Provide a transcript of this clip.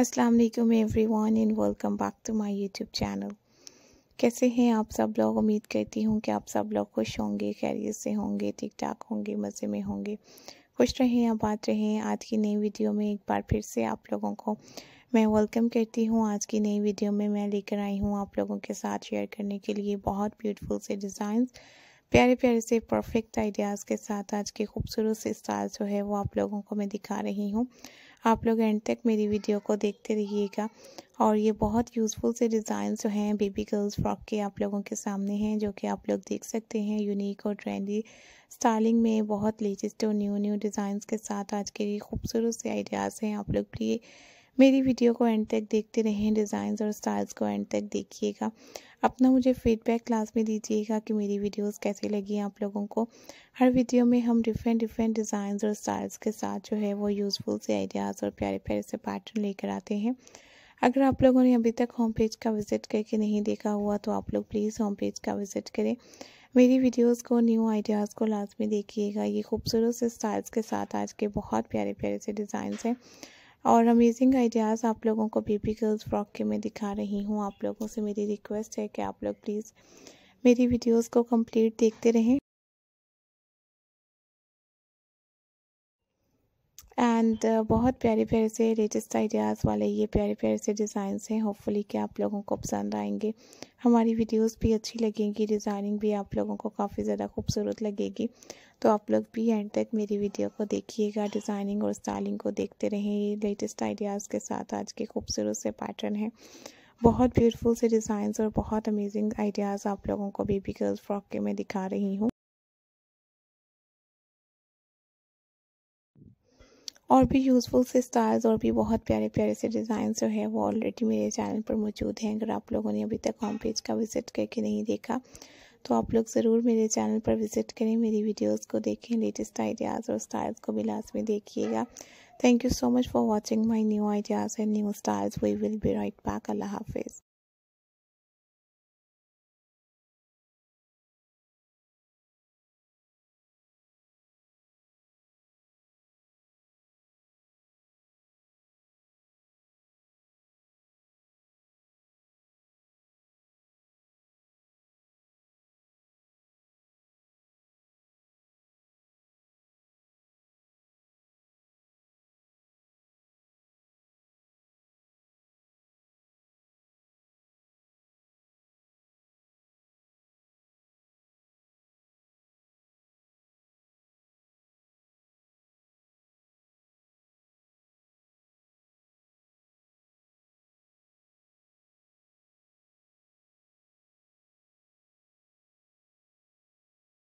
अस्सलाम वालेकुम everyone and welcome back to my YouTube channel कैसे हैं आप सब लोग उम्मीद करती हूँ कि आप सब लोग खुश होंगे खैरियत से होंगे ठीक ठाक होंगे मज़े में होंगे खुश रहें आबाद रहें आज की नई वीडियो में एक बार फिर से आप लोगों को मैं वेलकम करती हूँ आज की नई वीडियो में मैं लेकर आई हूँ आप लोगों के साथ शेयर करने के लिए बहुत ब्यूटीफुल से डिज़ाइन प्यारे प्यारे से परफेक्ट आइडियाज़ के साथ आज के खूबसूरत से स्टाइल जो है वो आप लोगों को मैं दिखा रही हूँ आप लोग एंड तक मेरी वीडियो को देखते रहिएगा और ये बहुत यूज़फुल से डिज़ाइन जो हैं बेबी गर्ल्स फ्रॉक के आप लोगों के सामने हैं जो कि आप लोग देख सकते हैं यूनिक और ट्रेंडी स्टाइलिंग में बहुत लेटेस्ट और न्यू न्यू डिज़ाइंस के साथ आज के ये खूबसूरत से आइडियाज़ हैं आप लोग प्लीज़ मेरी वीडियो को एंड तक देखते रहें डिज़ाइंस और स्टाइल्स को एंड तक देखिएगा अपना मुझे फीडबैक क्लास में दीजिएगा कि मेरी वीडियोस कैसे लगी आप लोगों को हर वीडियो में हम डिफरेंट डिफरेंट डिज़ाइंस और स्टाइल्स के साथ जो है वो यूज़फुल से आइडियाज़ और प्यारे प्यारे से पैटर्न लेकर आते हैं अगर आप लोगों ने अभी तक होम पेज का विज़िट करके नहीं देखा हुआ तो आप लोग प्लीज़ होम पेज का विज़िट करें मेरी वीडियोस को न्यू आइडियाज़ को लाजमी देखिएगा ये खूबसूरत से स्टाइल्स के साथ आज के बहुत प्यारे प्यारे से डिज़ाइंस हैं और अमेजिंग आइडियाज़ आप लोगों को बेबी गर्ल्स फ्रॉक के मैं दिखा रही हूँ आप लोगों से मेरी रिक्वेस्ट है कि आप लोग प्लीज़ मेरी वीडियोस को कंप्लीट देखते रहें एंड uh, बहुत प्यारे प्यारे से लेटेस्ट आइडियाज़ वाले ये प्यारे प्यारे से डिज़ाइंस हैं होपफुली कि आप लोगों को पसंद आएंगे हमारी वीडियोस भी अच्छी लगेंगी डिज़ाइनिंग भी आप लोगों को काफ़ी ज़्यादा खूबसूरत लगेगी तो आप लोग भी एंड तक मेरी वीडियो को देखिएगा डिज़ाइनिंग और स्टाइलिंग को देखते रहें ये लेटेस्ट आइडियाज़ के साथ आज के खूबसूरत से पैटर्न हैं बहुत ब्यूटीफुल से डिज़ाइंस और बहुत अमेजिंग आइडियाज़ आप लोगों को बेबी गर्ल्स फ्रॉक के मैं दिखा रही हूँ और भी यूज़फुल से स्टार्स और भी बहुत प्यारे प्यारे से डिज़ाइन जो है वो ऑलरेडी मेरे चैनल पर मौजूद हैं अगर आप लोगों ने अभी तक होम पेज का विज़िट करके नहीं देखा तो आप लोग ज़रूर मेरे चैनल पर विज़िट करें मेरी वीडियोस को देखें लेटेस्ट आइडियाज़ और स्टाइल्स को भी लास्ट में देखिएगा thank you so much for watching my new ideas and new styles we will be right back अल्लाह हाफिज़